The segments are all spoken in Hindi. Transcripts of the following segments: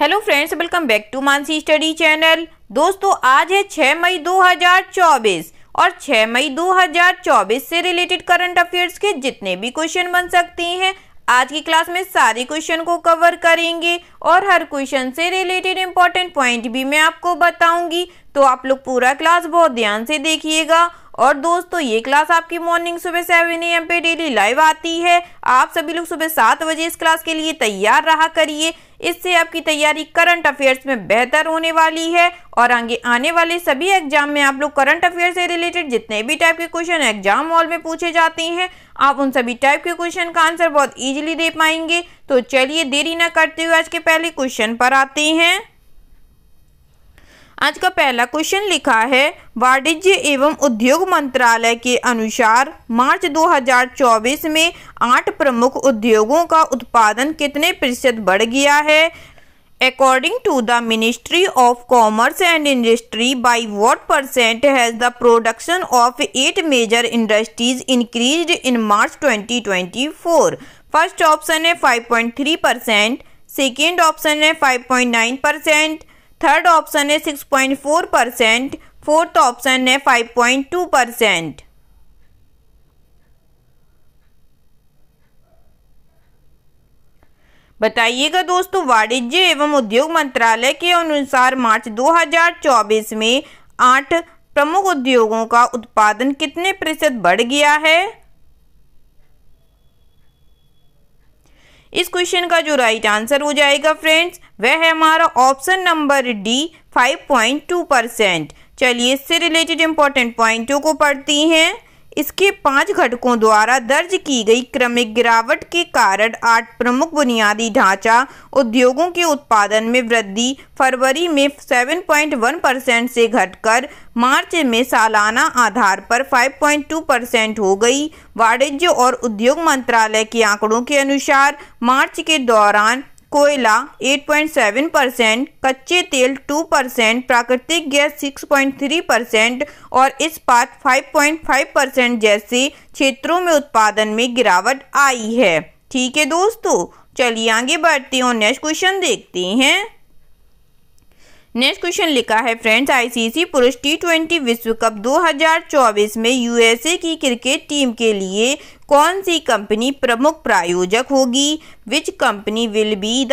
hello friends welcome back to Mansi study channel दोस्तों आज है 6 मई 2024 और 6 मई 2024 से रिलेटेड करंट अफेयर्स के जितने भी क्वेश्चन बन सकते हैं आज की क्लास में सारे क्वेश्चन को कवर करेंगे और हर क्वेश्चन से रिलेटेड इंपॉर्टेंट पॉइंट भी मैं आपको बताऊंगी तो आप लोग पूरा क्लास बहुत ध्यान से देखिएगा और दोस्तों ये क्लास आपकी मॉर्निंग सुबह सेवन ए एम पे डेली लाइव आती है आप सभी लोग सुबह सात बजे इस क्लास के लिए तैयार रहा करिए इससे आपकी तैयारी करंट अफेयर्स में बेहतर होने वाली है और आगे आने वाले सभी एग्जाम में आप लोग करंट अफेयर से रिलेटेड जितने भी टाइप के क्वेश्चन एग्जाम हॉल में पूछे जाते हैं आप उन सभी टाइप के क्वेश्चन का आंसर बहुत ईजिली दे पाएंगे तो चलिए देरी ना करते हुए आज के पहले क्वेश्चन पर आते हैं आज का पहला क्वेश्चन लिखा है वाणिज्य एवं उद्योग मंत्रालय के अनुसार मार्च 2024 में आठ प्रमुख उद्योगों का उत्पादन कितने प्रतिशत बढ़ गया है according to the ministry of commerce and industry by what percent has the production of eight major industries increase in March 2024 first option है 5.3 परसेंट सेकेंड ऑप्शन है 5.9 परसेंट थर्ड ऑप्शन है six point four percent fourth option है फाइव पॉइंट टू परसेंट बताइएगा दोस्तों वाणिज्य एवं उद्योग मंत्रालय के अनुसार मार्च 2024 में आठ प्रमुख उद्योगों का उत्पादन कितने प्रतिशत बढ़ गया है इस क्वेश्चन का जो राइट आंसर हो जाएगा फ्रेंड्स वह है हमारा ऑप्शन नंबर डी 5.2 परसेंट चलिए इससे रिलेटेड इंपॉर्टेंट पॉइंटों को पढ़ती हैं इसके पांच घटकों द्वारा दर्ज की गई क्रमिक गिरावट के कारण आठ प्रमुख बुनियादी ढांचा उद्योगों के उत्पादन में वृद्धि फरवरी में 7.1 परसेंट से घटकर मार्च में सालाना आधार पर 5.2 परसेंट हो गई वाणिज्य और उद्योग मंत्रालय के आंकड़ों के अनुसार मार्च के दौरान कोयला 8.7 परसेंट कच्चे तेल 2 परसेंट प्राकृतिक गैस 6.3 परसेंट और इस्पात 5.5 परसेंट जैसे क्षेत्रों में उत्पादन में गिरावट आई है ठीक है दोस्तों चलिए आगे बढ़ते हैं और नेक्स्ट क्वेश्चन देखते हैं नेक्स्ट क्वेश्चन लिखा है फ्रेंड्स आईसीसी पुरुष टी ट्वेंटी विश्व कप 2024 में यूएसए की क्रिकेट टीम के लिए कौन सी कंपनी प्रमुख प्रायोजक होगी which company will be the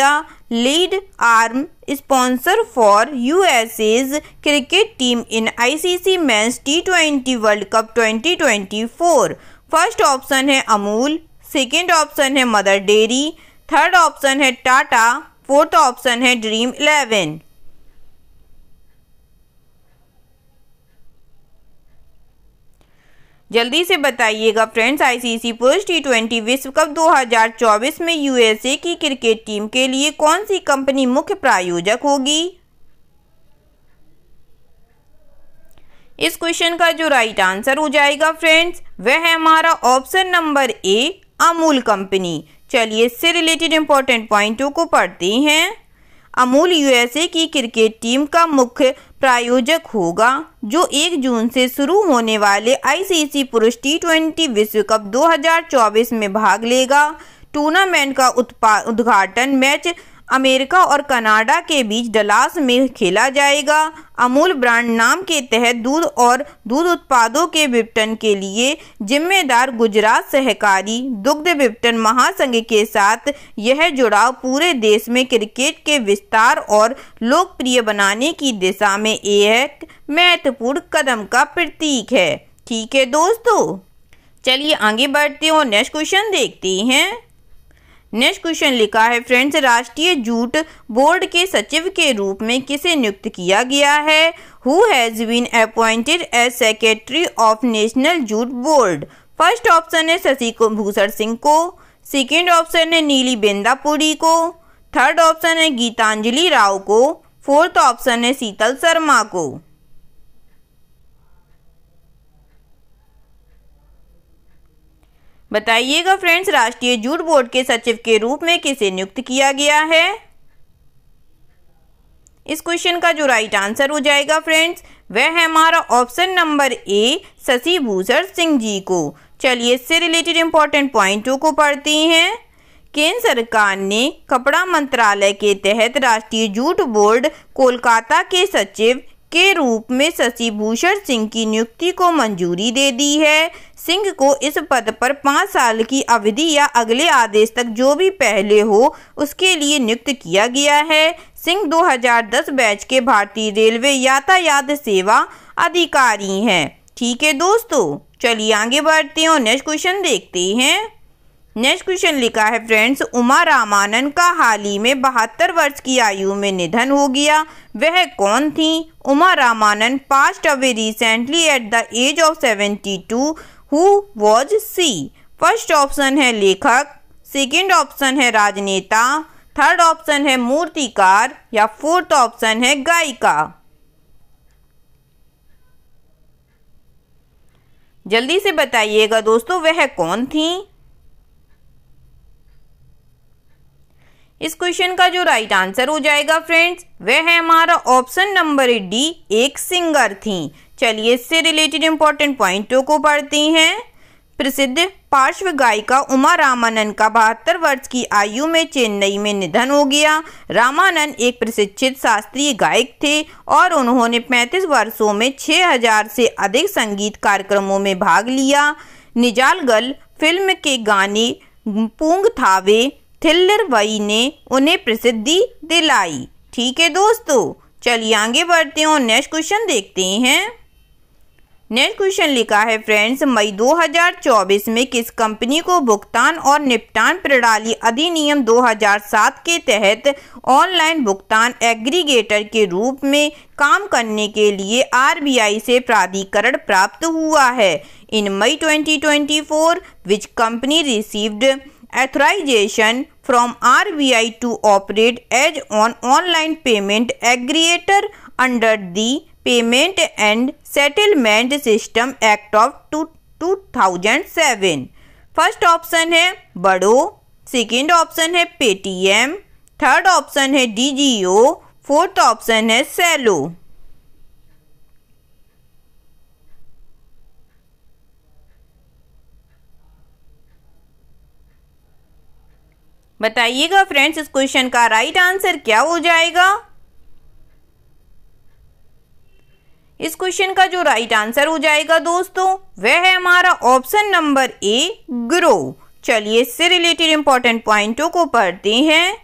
lead arm sponsor for USA's cricket team in ICC men's T twenty World Cup 2024 first option है अमूल सेकेंड ऑप्शन है मदर डेरी थर्ड ऑप्शन है टाटा फोर्थ ऑप्शन है ड्रीम इलेवन जल्दी से बताइएगा फ्रेंड्स आईसीसी पुरुष टी ट्वेंटी विश्व कप 2024 में यूएसए की क्रिकेट टीम के लिए कौन सी कंपनी मुख्य प्रायोजक होगी इस क्वेश्चन का जो राइट आंसर हो जाएगा फ्रेंड्स वह है हमारा option number A Amul company चलिए इससे रिलेटेड इंपॉर्टेंट पॉइंटों को पढ़ते हैं अमूल यूएसए की क्रिकेट टीम का मुख्य प्रायोजक होगा जो 1 जून से शुरू होने वाले आईसीसी पुरुष टी ट्वेंटी विश्व कप 2024 में भाग लेगा टूर्नामेंट का उद्घाटन मैच अमेरिका और कनाडा के बीच डलास में खेला जाएगा अमूल ब्रांड नाम के तहत दूध और दूध उत्पादों के विपटन के लिए जिम्मेदार गुजरात सहकारी दुग्ध विपटन महासंघ के साथ यह जुड़ाव पूरे देश में क्रिकेट के विस्तार और लोकप्रिय बनाने की दिशा में एक महत्वपूर्ण कदम का प्रतीक है ठीक है दोस्तों चलिए आगे बढ़ते हैं और नेक्स्ट क्वेश्चन देखते हैं नेक्स्ट क्वेश्चन लिखा है फ्रेंड्स राष्ट्रीय जूट बोर्ड के सचिव के रूप में किसे नियुक्त किया गया है who has been appointed as secretary of National Jute Board first option है शशि भूषण सिंह को सेकेंड ऑप्शन है नीली बेंदापुरी को थर्ड ऑप्शन है गीतांजलि राव को फोर्थ ऑप्शन है शीतल शर्मा को बताइएगा फ्रेंड्स राष्ट्रीय जूट बोर्ड के सचिव के रूप में किसे नियुक्त किया गया है इस क्वेश्चन का जो राइट आंसर हो जाएगा फ्रेंड्स वह है हमारा option number A Shashi Bhushan Singh ji को चलिए इससे रिलेटेड इंपॉर्टेंट पॉइंटों को पढ़ती हैं केंद्र सरकार ने कपड़ा मंत्रालय के तहत राष्ट्रीय जूट बोर्ड कोलकाता के सचिव के रूप में शशिभूषण सिंह की नियुक्ति को मंजूरी दे दी है सिंह को इस पद पर पाँच साल की अवधि या अगले आदेश तक जो भी पहले हो उसके लिए नियुक्त किया गया है सिंह 2010 बैच के भारतीय रेलवे यातायात सेवा अधिकारी हैं ठीक है दोस्तों चलिए आगे बढ़ते हैं और नेक्स्ट क्वेश्चन देखते हैं नेक्स्ट क्वेश्चन लिखा है फ्रेंड्स उमा रामानंद का हाल ही में बहत्तर वर्ष की आयु में निधन हो गया वह कौन थी Uma Ramanand passed away recently at the age of seventy two who was she first option है लेखक सेकेंड ऑप्शन है राजनेता थर्ड ऑप्शन है मूर्तिकार या फोर्थ ऑप्शन है गायिका जल्दी से बताइएगा दोस्तों वह कौन थी इस क्वेश्चन का जो राइट आंसर हो जाएगा फ्रेंड्स वह है हमारा ऑप्शन नंबर डी एक सिंगर थी चलिए इससे रिलेटेड इंपॉर्टेंट पॉइंटों को पढ़ते हैं प्रसिद्ध पार्श्व गायिका उमा रामानंद का बहत्तर वर्ष की आयु में चेन्नई में निधन हो गया रामानंद एक प्रशिक्षित शास्त्रीय गायक थे और उन्होंने 35 वर्षों में 6000 से अधिक संगीत कार्यक्रमों में भाग लिया निजालगल फिल्म के गाने पूंग थावे थिल्लर वई ने उन्हें प्रसिद्धि दिलाई ठीक है दोस्तों चलिए आगे बढ़ते हैं और नेक्स्ट क्वेश्चन देखते हैं नेक्स्ट क्वेश्चन लिखा है फ्रेंड्स मई 2024 में किस कंपनी को भुगतान और निपटान प्रणाली अधिनियम 2007 के तहत ऑनलाइन भुगतान एग्रीगेटर के रूप में काम करने के लिए आरबीआई से प्राधिकरण प्राप्त हुआ है in May 2024 which company received authorization from RBI to operate as on online payment aggregator under the Payment and Settlement System Act of 2007 first option है bado second option है paytm third option है dgo fourth option है सेलो बताइएगा फ्रेंड्स इस क्वेश्चन का राइट आंसर क्या हो जाएगा इस क्वेश्चन का जो राइट आंसर हो जाएगा दोस्तों वह है हमारा ऑप्शन नंबर ए ग्रो चलिए इससे रिलेटेड इंपॉर्टेंट पॉइंटों को पढ़ते हैं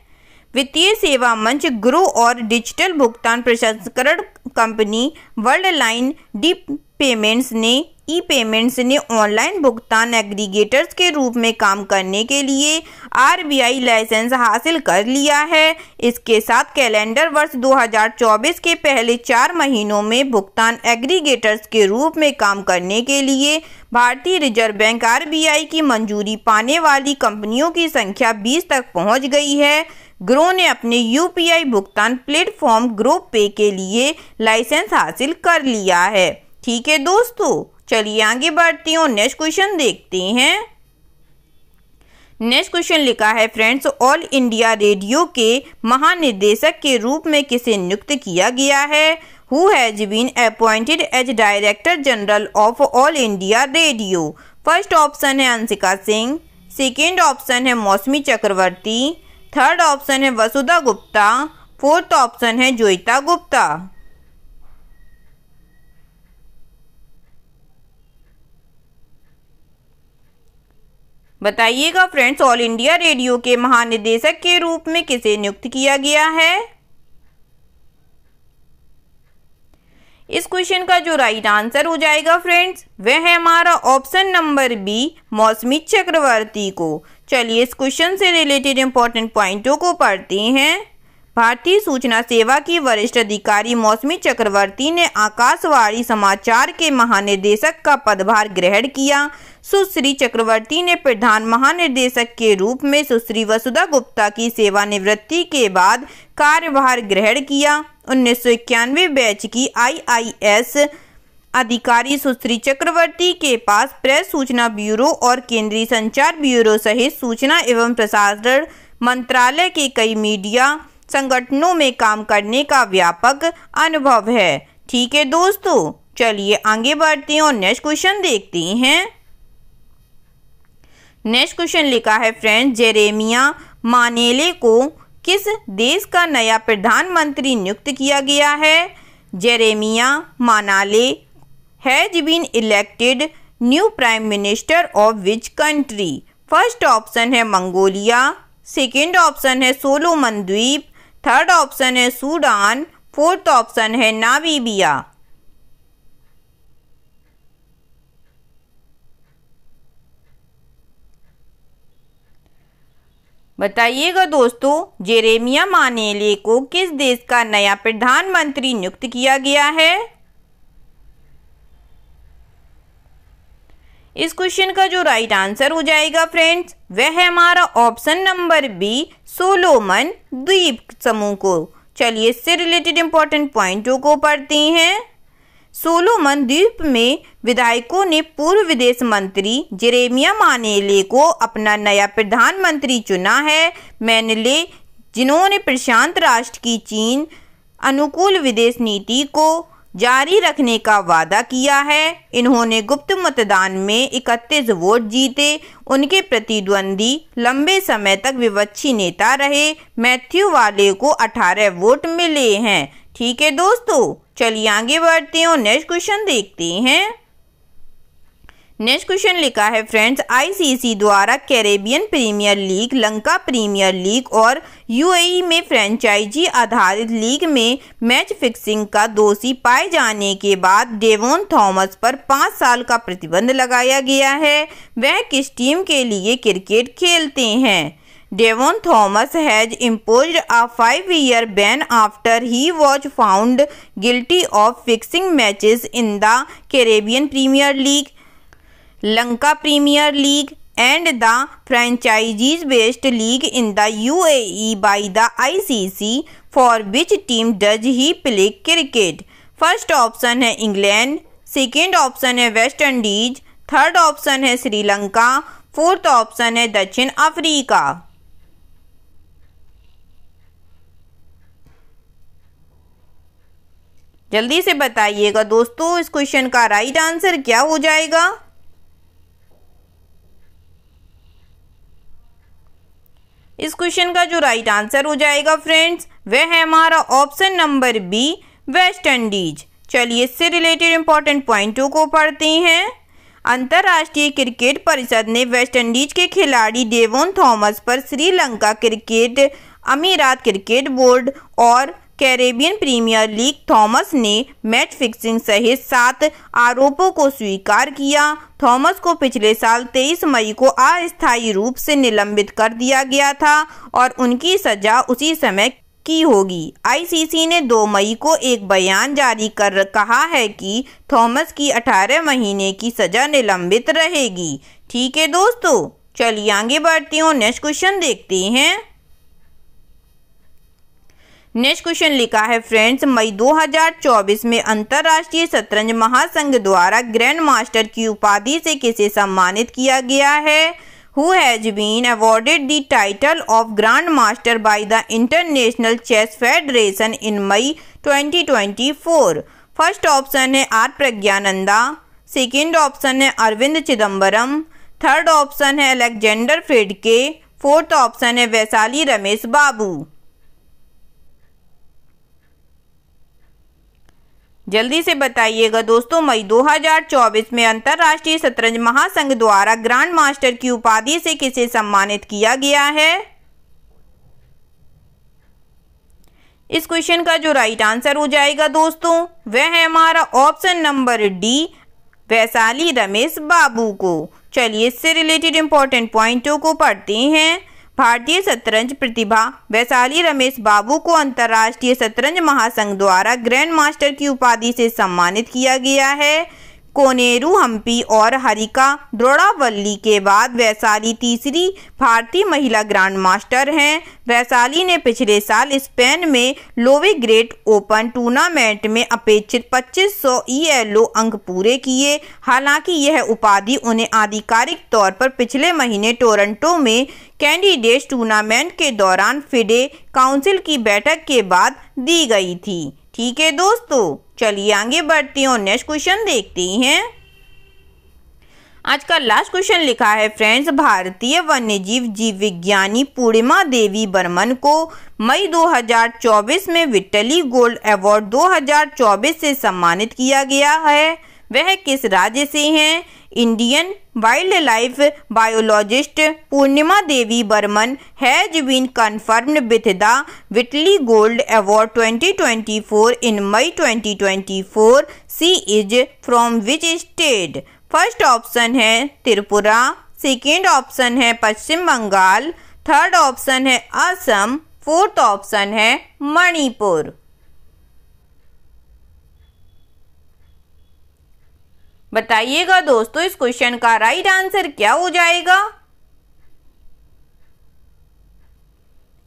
वित्तीय सेवा मंच ग्रो और डिजिटल भुगतान प्रसंस्करण कंपनी वर्ल्ड लाइन डीप पेमेंट्स ने ई पेमेंट्स ने ऑनलाइन भुगतान एग्रीगेटर्स के रूप में काम करने के लिए आरबीआई लाइसेंस हासिल कर लिया है इसके साथ कैलेंडर वर्ष 2024 के पहले चार महीनों में भुगतान एग्रीगेटर्स के रूप में काम करने के लिए भारतीय रिजर्व बैंक आरबीआई की मंजूरी पाने वाली कंपनियों की संख्या 20 तक पहुंच गई है ग्रो ने अपने यूपीआई भुगतान प्लेटफॉर्म ग्रो पे के लिए लाइसेंस हासिल कर लिया है ठीक है दोस्तों चलिए आगे बढ़ती हूँ नेक्स्ट क्वेश्चन देखते हैं नेक्स्ट क्वेश्चन लिखा है फ्रेंड्स ऑल इंडिया रेडियो के महानिदेशक के रूप में किसे नियुक्त किया गया है who has been appointed as Director General of All India Radio first option है अंशिका सिंह सेकेंड ऑप्शन है मौसमी चक्रवर्ती थर्ड ऑप्शन है वसुधा गुप्ता फोर्थ ऑप्शन है जोईता गुप्ता बताइएगा फ्रेंड्स ऑल इंडिया रेडियो के महानिदेशक के रूप में किसे नियुक्त किया गया है इस क्वेश्चन का जो राइट आंसर हो जाएगा फ्रेंड्स वह है हमारा ऑप्शन नंबर बी मौसमी चक्रवर्ती को चलिए इस क्वेश्चन से रिलेटेड इंपॉर्टेंट पॉइंटों को पढ़ते हैं भारतीय सूचना सेवा की वरिष्ठ अधिकारी मौसमी चक्रवर्ती ने आकाशवाणी समाचार के महानिदेशक का पदभार ग्रहण किया सुश्री चक्रवर्ती ने प्रधान महानिदेशक के रूप में सुश्री वसुधा गुप्ता की सेवानिवृत्ति के बाद कार्यभार ग्रहण किया उन्नीस सौ इक्यानवे बैच की आईआईएस अधिकारी सुश्री चक्रवर्ती के पास प्रेस सूचना ब्यूरो और केंद्रीय संचार ब्यूरो सहित सूचना एवं प्रसारण मंत्रालय के कई मीडिया संगठनों में काम करने का व्यापक अनुभव है ठीक है दोस्तों चलिए आगे बढ़ते हैं और नेक्स्ट क्वेश्चन देखते हैं नेक्स्ट क्वेश्चन लिखा है फ्रेंड जेरेमिया मानेले को किस देश का नया प्रधानमंत्री नियुक्त किया गया है Jeremiah Manele has been elected new prime minister of which country first option है मंगोलिया सेकेंड ऑप्शन है सोलोमन द्वीप थर्ड ऑप्शन है सूडान फोर्थ ऑप्शन है नावीबिया बताइएगा दोस्तों जेरेमिया मानेले को किस देश का नया प्रधानमंत्री नियुक्त किया गया है इस क्वेश्चन का जो राइट आंसर हो जाएगा फ्रेंड्स वह है हमारा ऑप्शन नंबर बी सोलोमन द्वीप समूह को चलिए इससे रिलेटेड इंपॉर्टेंट पॉइंटों को पढ़ते हैं सोलोमन द्वीप में विधायकों ने पूर्व विदेश मंत्री जेरेमिया मानेले को अपना नया प्रधानमंत्री चुना है मैनले जिन्होंने प्रशांत राष्ट्र की चीन अनुकूल विदेश नीति को जारी रखने का वादा किया है इन्होंने गुप्त मतदान में इकतीस वोट जीते उनके प्रतिद्वंदी लंबे समय तक विपक्षी नेता रहे मैथ्यू वाले को 18 वोट मिले हैं ठीक है दोस्तों चलिए आगे बढ़ते हैं और नेक्स्ट क्वेश्चन देखते हैं नेक्स्ट क्वेश्चन लिखा है फ्रेंड्स आईसीसी द्वारा Caribbean Premier League Lanka Premier League और यूएई e में फ्रेंचाइजी आधारित लीग में मैच फिक्सिंग का दोषी पाए जाने के बाद डेवोन थॉमस पर पाँच साल का प्रतिबंध लगाया गया है वह किस टीम के लिए क्रिकेट खेलते हैं Devon Thomas has impose a five year ban after he was found guilty of fixing matches in the Caribbean Premier League Lanka Premier League based league in the U A by the I C C for which team does he play cricket first option है इंग्लैंड सेकेंड ऑप्शन है वेस्ट इंडीज थर्ड ऑप्शन है श्रीलंका फोर्थ ऑप्शन है दक्षिण अफ्रीका जल्दी से बताइएगा दोस्तों इस क्वेश्चन का राइट आंसर क्या हो जाएगा इस क्वेश्चन का जो राइट आंसर हो जाएगा फ्रेंड्स वह है हमारा option number B West Indies चलिए इससे रिलेटेड इंपॉर्टेंट पॉइंटों को पढ़ते हैं अंतर्राष्ट्रीय क्रिकेट परिषद ने वेस्ट इंडीज के खिलाड़ी डेवोन थॉमस पर श्रीलंका क्रिकेट अमीरात क्रिकेट बोर्ड और कैरेबियन प्रीमियर लीग थॉमस ने मैच फिक्सिंग सहित सात आरोपों को स्वीकार किया थॉमस को पिछले साल 23 मई को अस्थायी रूप से निलंबित कर दिया गया था और उनकी सजा उसी समय की होगी आईसीसी ने 2 मई को एक बयान जारी कर कहा है कि थॉमस की 18 महीने की सजा निलंबित रहेगी ठीक है दोस्तों चलिए आगे बढ़ती हूँ नेक्स्ट क्वेश्चन देखते हैं नेक्स्ट क्वेश्चन लिखा है फ्रेंड्स मई 2024 में अंतर्राष्ट्रीय शतरंज महासंघ द्वारा ग्रैंड मास्टर की उपाधि से किसे सम्मानित किया गया है who has been awarded the title of grand master by the international chess federation in May 2024 first option है आर प्रज्ञानंदा सेकेंड ऑप्शन है अरविंद चिदम्बरम थर्ड ऑप्शन है अलेक्जेंडर फ्रेडके फोर्थ ऑप्शन है वैशाली रमेश बाबू जल्दी से बताइएगा दोस्तों मई 2024 में अंतरराष्ट्रीय शतरंज महासंघ द्वारा ग्रांड मास्टर की उपाधि से किसे सम्मानित किया गया है इस क्वेश्चन का जो राइट आंसर हो जाएगा दोस्तों वह है हमारा option number D Vaishali Ramesh Babu को चलिए इससे रिलेटेड इंपॉर्टेंट पॉइंटों को पढ़ते हैं भारतीय शतरंज प्रतिभा वैशाली रमेश बाबू को अंतर्राष्ट्रीय शतरंज महासंघ द्वारा ग्रैंड मास्टर की उपाधि से सम्मानित किया गया है कोनेरू हम्पी और हरिका द्रोड़ावल्ली के बाद वैशाली तीसरी भारतीय महिला ग्रांड मास्टर हैं वैशाली ने पिछले साल स्पेन में लोवे ग्रेट ओपन टूर्नामेंट में अपेक्षित 2500 ईएलओ अंक पूरे किए हालांकि यह उपाधि उन्हें आधिकारिक तौर पर पिछले महीने टोरंटो में कैंडिडेट्स टूर्नामेंट के दौरान फिडे काउंसिल की बैठक के बाद दी गई थी ठीक है दोस्तों चलिए आगे बढ़ती हूँ नेक्स्ट क्वेश्चन देखती हैं आज का लास्ट क्वेश्चन लिखा है फ्रेंड्स भारतीय वन्यजीव जीव विज्ञानी पूर्णिमा देवी बर्मन को मई 2024 में विटली गोल्ड अवार्ड 2024 से सम्मानित किया गया है वह किस राज्य से हैं Indian wildlife biologist Purnima Devi Barman has been confirm with the Whitley gold award 2024 in May 2024 she is from which state first option है त्रिपुरा सेकेंड ऑप्शन है पश्चिम बंगाल थर्ड ऑप्शन है असम फोर्थ ऑप्शन है मणिपुर बताइएगा दोस्तों इस क्वेश्चन का राइट आंसर क्या हो जाएगा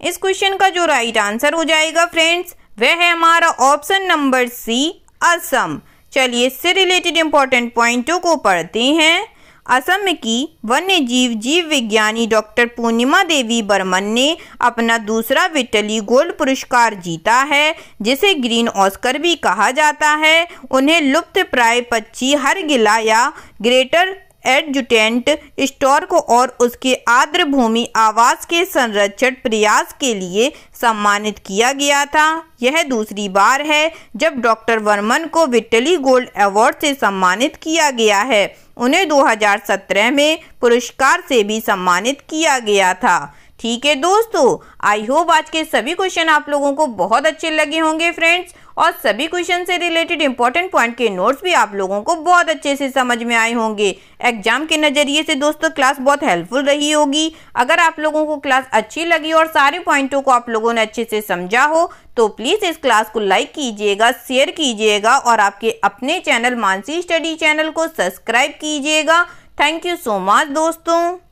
इस क्वेश्चन का जो राइट आंसर हो जाएगा फ्रेंड्स वह है हमारा ऑप्शन नंबर सी असम चलिए इससे रिलेटेड इंपॉर्टेंट पॉइंटों को पढ़ते हैं असम की वन्य जीव जीव विज्ञानी डॉक्टर पूर्णिमा देवी बर्मन ने अपना दूसरा विटली गोल्ड पुरस्कार जीता है जिसे ग्रीन ऑस्कर भी कहा जाता है उन्हें लुप्त प्राय पक्षी गिला या ग्रेटर एडजुटेंट स्टोर को और उसके आर्द्र भूमि आवास के संरक्षण प्रयास के लिए सम्मानित किया गया था यह दूसरी बार है जब डॉक्टर वर्मन को विटली गोल्ड अवार्ड से सम्मानित किया गया है उन्हें 2017 में पुरस्कार से भी सम्मानित किया गया था ठीक है दोस्तों आई होप आज के सभी क्वेश्चन आप लोगों को बहुत अच्छे लगे होंगे फ्रेंड्स और सभी क्वेश्चन से रिलेटेड इंपॉर्टेंट पॉइंट के नोट्स भी आप लोगों को बहुत अच्छे से समझ में आए होंगे एग्जाम के नज़रिए से दोस्तों क्लास बहुत हेल्पफुल रही होगी अगर आप लोगों को क्लास अच्छी लगी और सारे पॉइंटों को आप लोगों ने अच्छे से समझा हो तो प्लीज़ इस क्लास को लाइक कीजिएगा शेयर कीजिएगा और आपके अपने चैनल मानसी स्टडी चैनल को सब्सक्राइब कीजिएगा थैंक यू सो मच दोस्तों